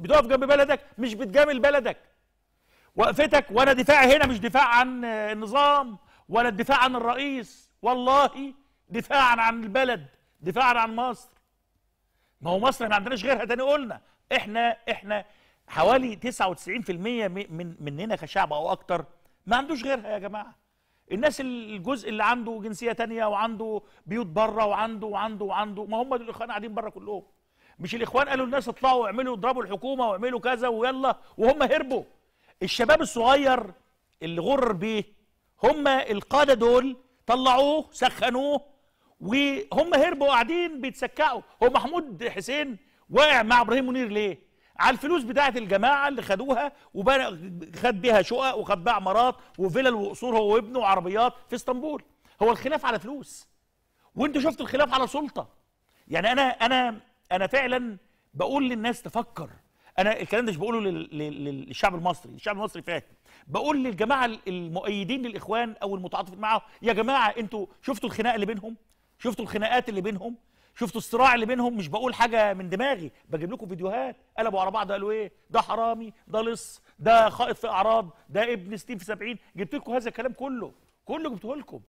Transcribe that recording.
بتقف جنب بلدك مش بتجامل بلدك وقفتك وانا دفاعي هنا مش دفاع عن النظام ولا الدفاع عن الرئيس والله دفاعا عن البلد دفاعا عن مصر ما هو مصر ما عندناش غيرها تاني قلنا احنا احنا حوالي 99% من مننا كشعب او اكتر ما عندوش غيرها يا جماعه الناس الجزء اللي عنده جنسيه تانية وعنده بيوت بره وعنده وعنده وعنده ما هم دول الاخوان قاعدين بره كلهم مش الاخوان قالوا الناس اطلعوا واعملوا اضربوا الحكومه واعملوا كذا ويلا وهم هربوا الشباب الصغير اللي غر بيه هم القاده دول طلعوه سخنوه وهم هربوا قاعدين بيتسكعوا هو محمود حسين واقع مع ابراهيم منير ليه على الفلوس بتاعه الجماعه اللي خدوها خد بيها شقق وخد بيها عمارات وفلل وقصور هو وابنه وعربيات في اسطنبول هو الخلاف على فلوس وانتوا شفتوا الخلاف على سلطه يعني انا انا انا فعلا بقول للناس تفكر انا الكلام ده مش بقوله للشعب المصري الشعب المصري فاهم بقول للجماعه المؤيدين للاخوان او المتعاطفين معاهم يا جماعه انتوا شفتوا الخناقه اللي بينهم شفتوا الخناقات اللي بينهم شفتوا الصراع اللي بينهم مش بقول حاجه من دماغي بجيب لكم فيديوهات قلبوا على بعض قالوا ايه ده حرامي ده لص ده خائف في اعراض ده ابن في 70 جبت لكم هذا الكلام كله كله جبته لكم